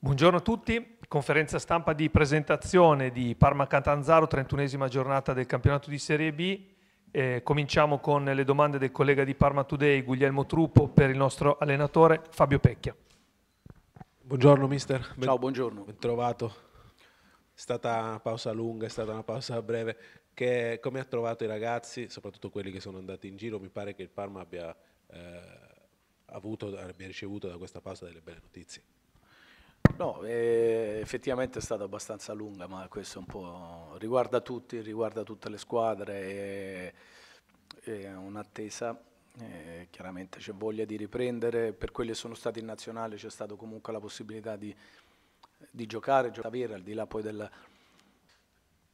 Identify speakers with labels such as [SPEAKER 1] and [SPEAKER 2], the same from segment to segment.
[SPEAKER 1] Buongiorno a tutti, conferenza stampa di presentazione di Parma Catanzaro, 31esima giornata del campionato di Serie B. Eh, cominciamo con le domande del collega di Parma Today, Guglielmo Truppo, per il nostro allenatore Fabio Pecchia. Buongiorno mister. Ben, Ciao,
[SPEAKER 2] buongiorno. Bentrovato. È stata una pausa lunga, è stata una pausa breve. Che, come ha trovato i ragazzi, soprattutto quelli che sono andati
[SPEAKER 3] in giro? Mi pare che il Parma abbia, eh, avuto, abbia ricevuto da questa pausa delle belle notizie. No, eh, effettivamente è stata abbastanza lunga, ma questo un po' riguarda tutti, riguarda tutte le squadre, è, un'attesa, eh, chiaramente c'è voglia di riprendere, per quelli che sono stati in nazionale c'è stata comunque la possibilità di, di giocare, giocare vera, al di là poi del...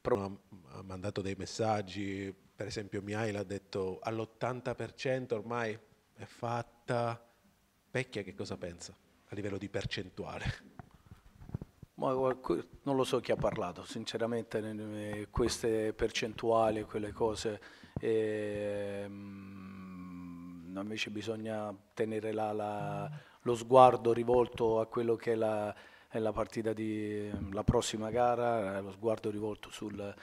[SPEAKER 2] Ha mandato dei messaggi, per esempio Miail ha detto all'80% ormai è fatta, Pecchia che cosa pensa a livello di percentuale?
[SPEAKER 3] non lo so chi ha parlato, sinceramente queste percentuali, quelle cose, eh, invece bisogna tenere la, la, lo sguardo rivolto a quello che è la, è la, partita di la prossima gara, eh, lo sguardo rivolto sul, eh,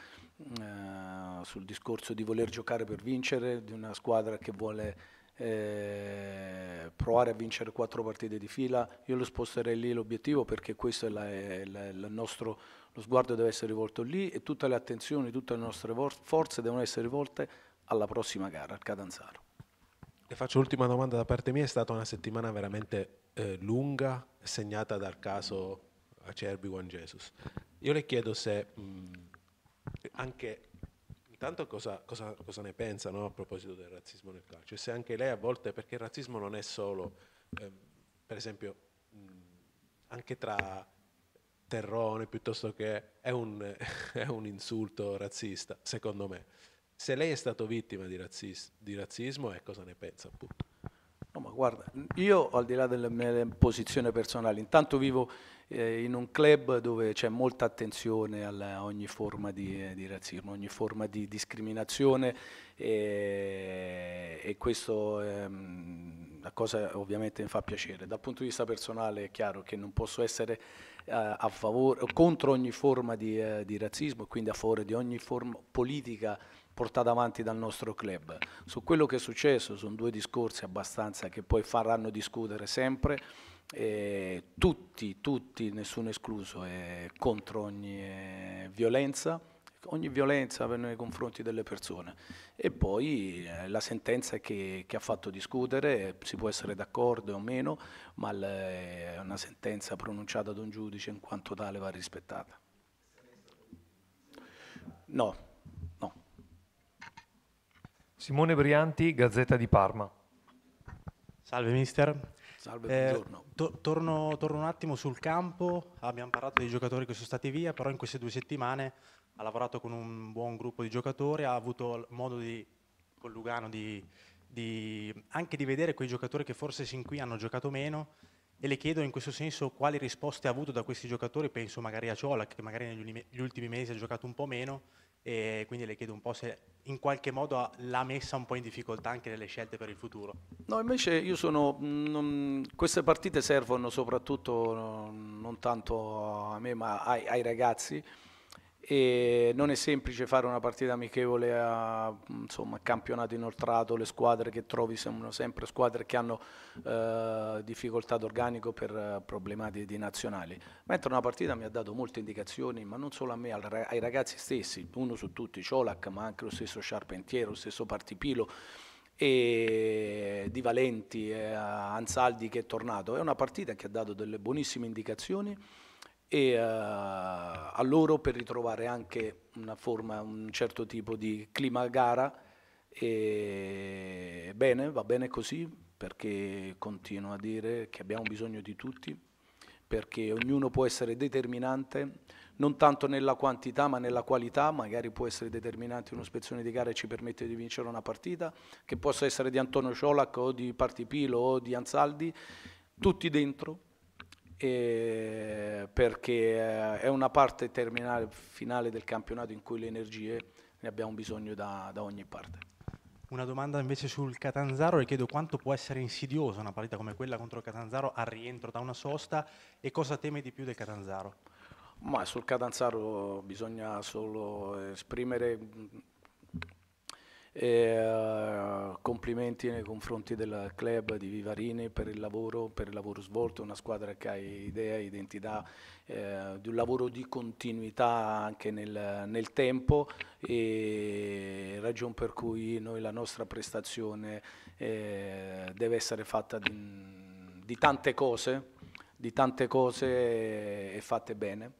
[SPEAKER 3] sul discorso di voler giocare per vincere, di una squadra che vuole eh, provare a vincere quattro partite di fila, io lo sposterei lì l'obiettivo perché questo è, la, è, la, è nostro, lo sguardo deve essere rivolto lì e tutte le attenzioni, tutte le nostre forze devono essere rivolte alla prossima gara, al Catanzaro.
[SPEAKER 2] Le faccio l'ultima domanda da parte mia, è stata una settimana veramente eh, lunga, segnata dal caso Acerbi Juan Jesus. Io le chiedo se mh, anche intanto cosa, cosa, cosa ne pensa no, a proposito del razzismo nel calcio se anche lei a volte, perché il razzismo non è solo, eh, per esempio, mh, anche tra terrone piuttosto che è un, è un, insulto razzista, secondo me. Se lei è stato vittima di, razzis, di razzismo, e eh, cosa ne pensa appunto?
[SPEAKER 3] ma guarda, io al di là delle mie posizioni personali, intanto vivo eh, in un club dove c'è molta attenzione a ogni forma di, eh, di, razzismo, ogni forma di discriminazione e, eh, e questo ehm, la cosa ovviamente mi fa piacere. Dal punto di vista personale è chiaro che non posso essere eh, favore, contro ogni forma di, eh, di razzismo e quindi a favore di ogni forma politica portata avanti dal nostro club. Su quello che è successo sono due discorsi abbastanza che poi faranno discutere sempre. Eh, tutti, tutti, nessuno escluso, è contro ogni eh, violenza ogni violenza nei confronti delle persone. E poi eh, la sentenza che, che, ha fatto discutere, si può essere d'accordo o meno, ma è eh, una sentenza pronunciata da un giudice in quanto tale va rispettata.
[SPEAKER 4] No, no.
[SPEAKER 1] Simone Brianti, Gazzetta di Parma. Salve Mister.
[SPEAKER 4] Salve, eh, to torno, torno, un attimo sul campo, abbiamo parlato dei giocatori che sono stati via, però in queste due settimane ha lavorato con un buon gruppo di giocatori, ha avuto modo di, con Lugano di, di, anche di vedere quei giocatori che forse sin qui hanno giocato meno e le chiedo in questo senso quali risposte ha avuto da questi giocatori, penso magari a Ciola che magari negli ultimi mesi ha giocato un po' meno e quindi le chiedo un po' se in qualche modo l'ha messa un po' in difficoltà anche nelle scelte per il futuro.
[SPEAKER 3] No, invece io sono... Mm, non, queste partite servono soprattutto non tanto a me ma ai, ai ragazzi e non è semplice fare una partita amichevole a insomma, campionato inoltrato, le squadre che trovi sono sempre squadre che hanno eh, difficoltà d'organico per eh, problematiche di nazionali, mentre una partita mi ha dato molte indicazioni, ma non solo a me, ai ragazzi stessi, uno su tutti, Ciolac, ma anche lo stesso Charpentiero, lo stesso Partipilo, e Di Valenti, eh, Ansaldi che è tornato, è una partita che ha dato delle buonissime indicazioni e uh, a loro per ritrovare anche una forma, un certo tipo di clima gara. E bene, va bene così perché continuo a dire che abbiamo bisogno di tutti, perché ognuno può essere determinante, non tanto nella quantità ma nella qualità, magari può essere determinante uno spezzone di gara e ci permette di vincere una partita, che possa essere di Antonio Ciolac o di Partipilo o di Anzaldi, tutti dentro, eh, perché eh, è una parte terminale, finale del campionato in cui le energie ne abbiamo bisogno da, da ogni parte.
[SPEAKER 4] Una domanda invece sul Catanzaro, le chiedo quanto può essere insidiosa una partita come quella contro il Catanzaro al rientro da una sosta e cosa teme di più del Catanzaro?
[SPEAKER 3] Ma sul Catanzaro bisogna solo esprimere e, uh, complimenti nei confronti del club di Vivarini per il lavoro, per il lavoro svolto, una squadra che ha idea, identità, eh, di un lavoro di continuità anche nel, nel, tempo e ragion per cui noi la nostra prestazione eh, deve essere fatta di, di tante cose, di tante cose eh, e fatte bene.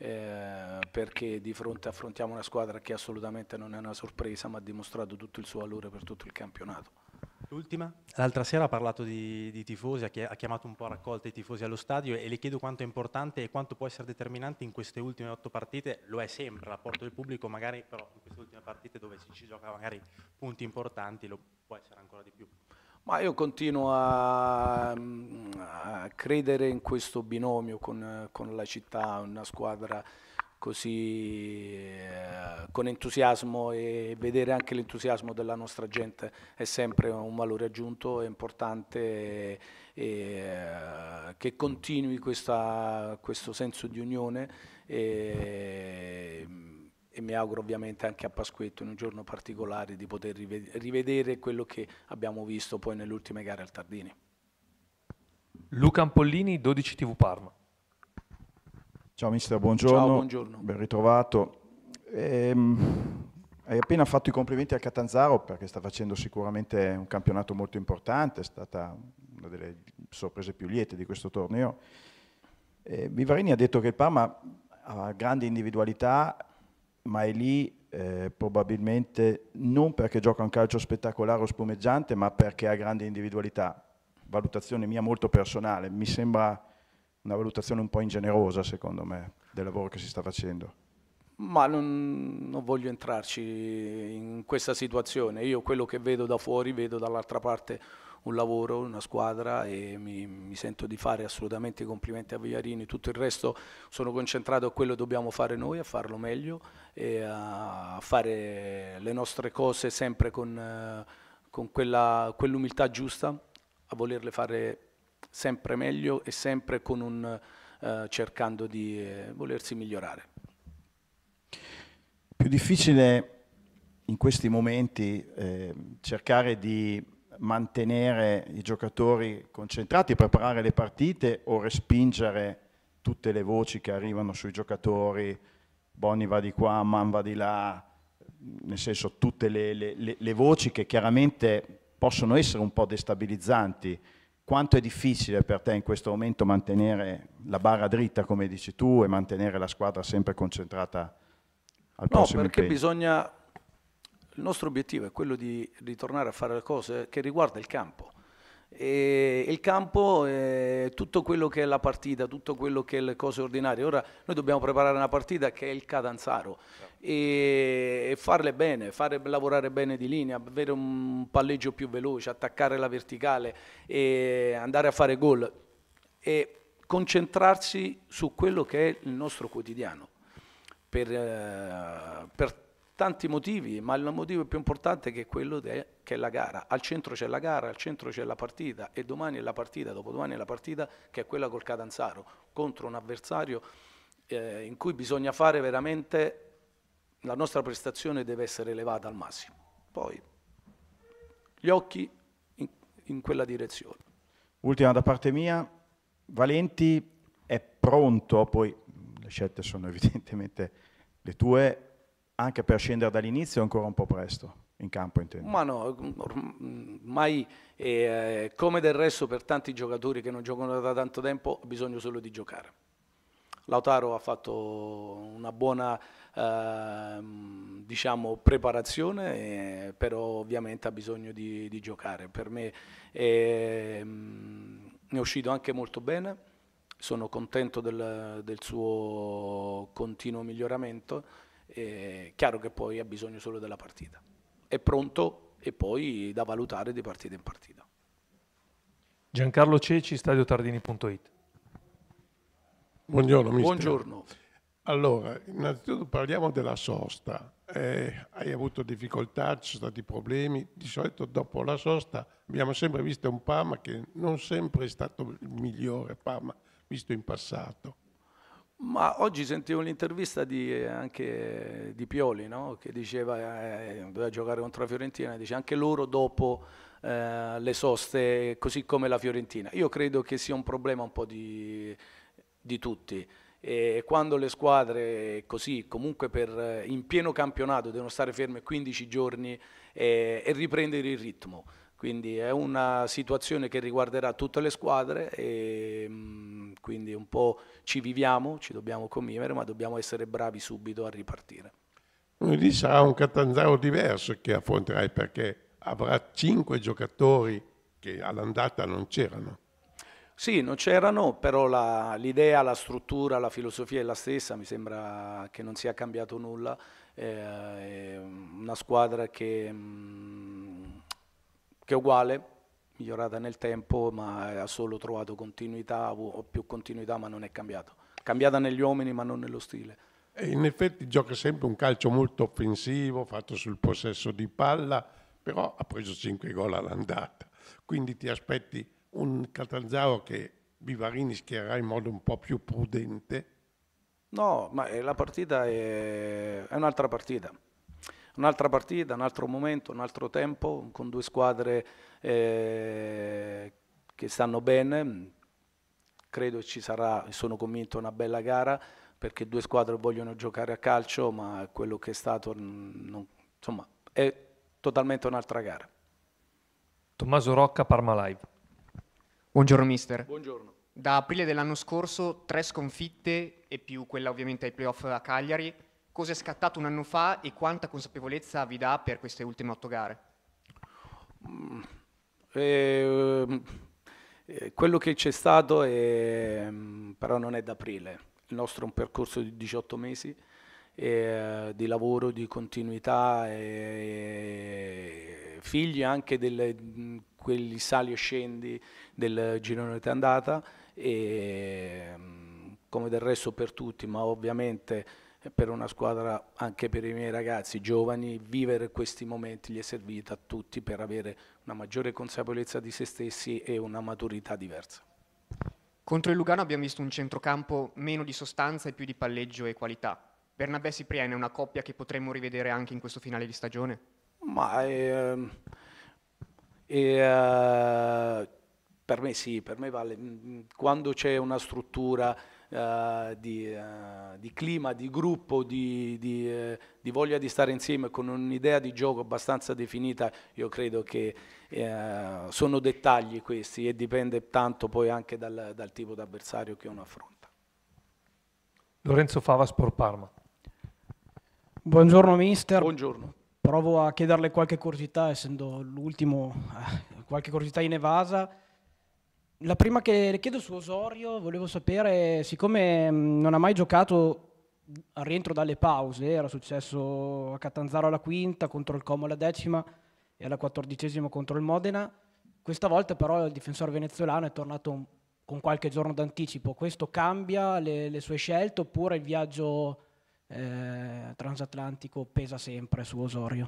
[SPEAKER 3] Eh, perché di fronte affrontiamo una squadra che assolutamente non è una sorpresa ma ha dimostrato tutto il suo valore per tutto il campionato.
[SPEAKER 4] L'ultima? L'altra sera ha parlato di, di tifosi, ha chiamato un po' a raccolta i tifosi allo stadio e le chiedo quanto è importante e quanto può essere determinante in queste ultime otto partite, lo è sempre, l'apporto del pubblico magari però in queste ultime partite dove si ci gioca magari punti importanti lo può essere ancora di più.
[SPEAKER 3] Ma io continuo a, a credere in questo binomio con, con, la città, una squadra così eh, con entusiasmo e vedere anche l'entusiasmo della nostra gente è sempre un valore aggiunto, è importante e, e, eh, che continui questa, questo senso di unione. E, e mi auguro ovviamente anche a Pasquetto in un giorno particolare di poter rivedere quello che abbiamo visto poi nelle ultime gare al Tardini.
[SPEAKER 1] Luca Ampollini, 12 TV Parma.
[SPEAKER 5] Ciao mister, buongiorno. Ciao, buongiorno. Ben ritrovato. Ehm, hai appena fatto i complimenti a Catanzaro perché sta facendo sicuramente un campionato molto importante, è stata una delle sorprese più liete di questo torneo. Eh, Vivarini ha detto che il Parma ha grande individualità ma è lì eh, probabilmente non perché gioca un calcio spettacolare o spumeggiante, ma perché ha grande individualità. Valutazione mia molto personale, mi sembra una valutazione un po' ingenerosa secondo me del lavoro che si sta facendo. Ma
[SPEAKER 3] non, non voglio entrarci in questa situazione, io quello che vedo da fuori vedo dall'altra parte un lavoro, una squadra e mi, mi sento di fare assolutamente i complimenti a Vigliarini, tutto il resto sono concentrato a quello che dobbiamo fare noi, a farlo meglio e a fare le nostre cose sempre con, eh, con quell'umiltà giusta, a volerle fare sempre meglio e sempre un, eh, cercando di eh, volersi migliorare.
[SPEAKER 5] Più difficile in questi momenti eh, cercare di mantenere i giocatori concentrati, preparare le partite o respingere tutte le voci che arrivano sui giocatori, Bonni va di qua, Man va di là, nel senso tutte le, le, le voci che chiaramente possono essere un po' destabilizzanti. Quanto è difficile per te in questo momento mantenere la barra dritta, come dici tu, e mantenere la squadra sempre concentrata al no, prossimo No, perché
[SPEAKER 3] bisogna il nostro obiettivo è quello di ritornare a fare le cose che riguarda il campo. E il campo è tutto quello che è la partita, tutto quello che è le cose ordinarie. Ora noi dobbiamo preparare una partita che è il Catanzaro e farle bene, fare, lavorare bene di linea, avere un palleggio più veloce, attaccare la verticale e andare a fare gol e concentrarsi su quello che è il nostro quotidiano per, eh, per tanti motivi, ma il motivo più importante è che è quello de, che è la gara. Al centro c'è la gara, al centro c'è la partita e domani è la partita, dopodomani è la partita che è quella col Catanzaro contro un avversario eh, in cui bisogna fare veramente la nostra prestazione deve essere elevata al massimo. Poi gli occhi in, in quella direzione.
[SPEAKER 5] Ultima da parte mia, Valenti è pronto, poi le scelte sono evidentemente le tue, anche per scendere dall'inizio è ancora un po' presto in campo intendo. Ma
[SPEAKER 3] no, ormai mm, eh, come del resto per tanti giocatori che non giocano da tanto tempo ha bisogno solo di giocare. Lautaro ha fatto una buona eh, diciamo, preparazione, eh, però ovviamente ha bisogno di, di giocare. Per me ehm, ne è uscito anche molto bene, sono contento del, del suo continuo miglioramento eh, chiaro che poi ha bisogno solo della partita. È pronto e poi da valutare di partita in partita.
[SPEAKER 1] Giancarlo Ceci, stadiotardini.it. Buongiorno, mister. Buongiorno.
[SPEAKER 2] Allora, innanzitutto parliamo della sosta. Eh, hai avuto difficoltà, ci sono stati problemi. Di solito dopo la sosta abbiamo sempre visto un Parma che non sempre è stato il migliore Parma visto in passato.
[SPEAKER 3] Ma oggi sentivo un'intervista di, eh, anche di Pioli, no? che diceva, eh, eh, doveva giocare contro la Fiorentina, dice anche loro dopo eh, le soste, così come la Fiorentina. Io credo che sia un problema un po' di, di tutti. E quando le squadre così comunque per, eh, in pieno campionato devono stare ferme 15 giorni eh, e riprendere il ritmo. Quindi è una situazione che riguarderà tutte le squadre e mm, quindi un po' ci viviamo, ci dobbiamo convivere, ma dobbiamo essere bravi subito a ripartire.
[SPEAKER 2] Lunedì sarà un Catanzaro diverso che affronterai perché avrà cinque giocatori che all'andata non c'erano.
[SPEAKER 3] Sì, non c'erano, però l'idea, la, la, struttura, la filosofia è la stessa, mi sembra che non sia cambiato nulla. Eh, è una squadra che... Mh, mm, che è uguale, migliorata nel tempo, ma ha solo trovato continuità o più continuità, ma non è cambiato. Cambiata negli uomini, ma non nello stile.
[SPEAKER 2] in effetti gioca sempre un calcio molto offensivo, fatto sul possesso di palla, però ha preso 5 gol all'andata. Quindi ti aspetti un Catanzaro che Vivarini schiererà in modo un po' più prudente?
[SPEAKER 3] No, ma eh, la partita è, è un'altra partita un'altra partita, un altro momento, un altro tempo, con due squadre eh, che stanno bene, credo ci sarà, sono convinto, una bella gara, perché due squadre vogliono giocare a calcio, ma quello che è stato, non, insomma, è totalmente un'altra gara.
[SPEAKER 1] Tommaso Rocca, Parma Live. Buongiorno mister.
[SPEAKER 6] Buongiorno. Da aprile dell'anno scorso tre sconfitte e più quella ovviamente ai playoff a Cagliari cosa è scattato un anno fa e quanta consapevolezza vi dà per queste ultime otto gare?
[SPEAKER 3] eh, eh, quello che c'è stato è, mm, però non è d'aprile, il nostro è un percorso di 18 mesi eh, di lavoro, di continuità, eh, figli anche di mm, quelli sali e scendi del girone di andata, e, ehm, come del resto per tutti, ma ovviamente per una squadra, anche per i miei ragazzi giovani, vivere questi momenti gli è servita a tutti per avere una
[SPEAKER 6] maggiore consapevolezza di se stessi e una maturità diversa. Contro il Lugano abbiamo visto un centrocampo meno di sostanza e più di palleggio e qualità. Bernabé Cipriani è una coppia che potremmo rivedere anche in questo finale di stagione?
[SPEAKER 3] Ma ehm, eh, per me sì, per me vale. Mm, mm, quando c'è una struttura eh, di, eh, di, clima, di gruppo, di, di, eh, di, voglia di stare insieme con un'idea di gioco abbastanza definita, io credo che eh, sono dettagli questi e dipende tanto poi anche dal, dal tipo avversario
[SPEAKER 6] che uno
[SPEAKER 1] affronta. Lorenzo Fava, Sport Parma.
[SPEAKER 6] Buongiorno mister. Buongiorno. Provo a chiederle qualche curiosità, essendo l'ultimo, eh, qualche curiosità in evasa. La prima che le chiedo su Osorio, volevo sapere, siccome mm, non ha mai giocato al rientro dalle pause, era successo a Catanzaro alla quinta, contro il Como alla decima e alla quattordicesima contro il Modena, questa volta però il difensore venezuelano è tornato con qualche giorno d'anticipo, questo cambia le, le sue scelte oppure il viaggio eh, transatlantico pesa sempre su Osorio?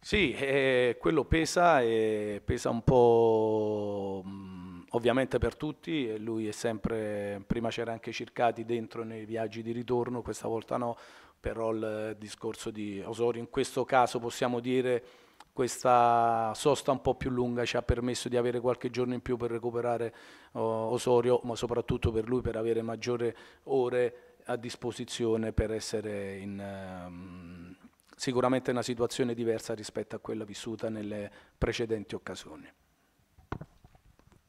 [SPEAKER 3] Sì, eh, quello pesa e pesa un po' mm, ovviamente per tutti, lui è sempre, prima c'era anche Circati dentro nei viaggi di ritorno, questa volta no, però il discorso di Osorio in questo caso possiamo dire questa sosta un po' più lunga ci ha permesso di avere qualche giorno in più per recuperare uh, Osorio, ma soprattutto per lui per avere maggiore ore a disposizione per essere in... Uh, sicuramente una situazione diversa rispetto a quella vissuta nelle precedenti
[SPEAKER 6] occasioni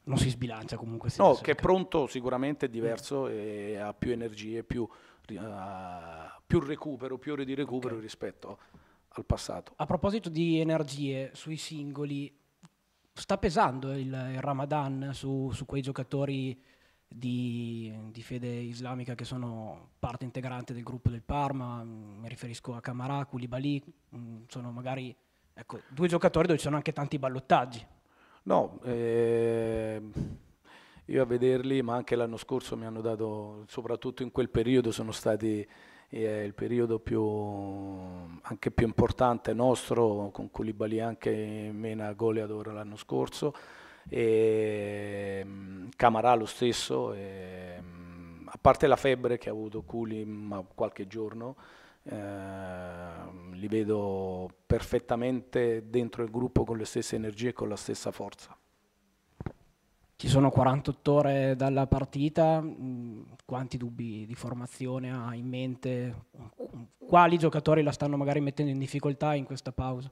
[SPEAKER 6] non si sbilancia comunque. No, che
[SPEAKER 3] è pronto sicuramente è mm. diverso e ha più energie, più, uh, più recupero, più ore di recupero okay. rispetto al passato.
[SPEAKER 6] A proposito di energie sui singoli, sta pesando il, il Ramadan su, su, quei giocatori di, di, fede islamica che sono parte integrante del gruppo del Parma, mm, mi riferisco a Camarà, Koulibaly, mm, sono magari ecco, due giocatori dove ci sono anche tanti ballottaggi.
[SPEAKER 3] No, eh, io a vederli, ma anche l'anno scorso mi hanno dato, soprattutto in quel periodo, sono stati eh, il periodo più, anche più importante nostro, con Culibali anche Mena Goleador l'anno scorso, e ehm, Camarà lo stesso, e, ehm, a parte la febbre che ha avuto Culi qualche giorno, eh, li vedo perfettamente dentro il gruppo con le stesse energie e con la stessa forza.
[SPEAKER 6] Ci sono 48 ore dalla partita, mm, quanti dubbi di formazione ha in mente? Quali giocatori la stanno magari mettendo in difficoltà in questa pausa?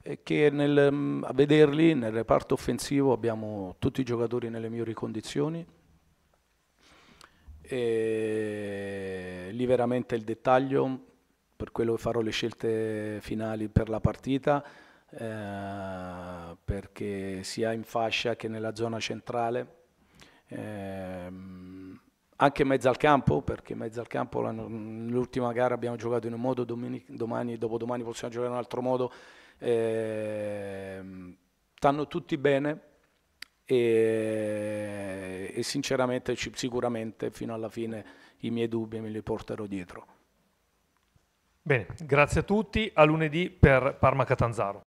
[SPEAKER 3] È che nel, mm, a vederli nel reparto offensivo abbiamo tutti i giocatori nelle migliori condizioni, e lì veramente il dettaglio, per quello che farò le scelte finali per la partita, eh, perché sia in fascia che nella zona centrale, eh, anche in mezzo al campo, perché in mezzo al campo l'ultima gara abbiamo giocato in un modo, domani, domani dopodomani possiamo giocare in un altro modo. Eh, stanno tutti bene, e, e sinceramente sicuramente fino alla fine i miei dubbi me li porterò dietro.
[SPEAKER 1] Bene, grazie a tutti, a lunedì per Parma Catanzaro.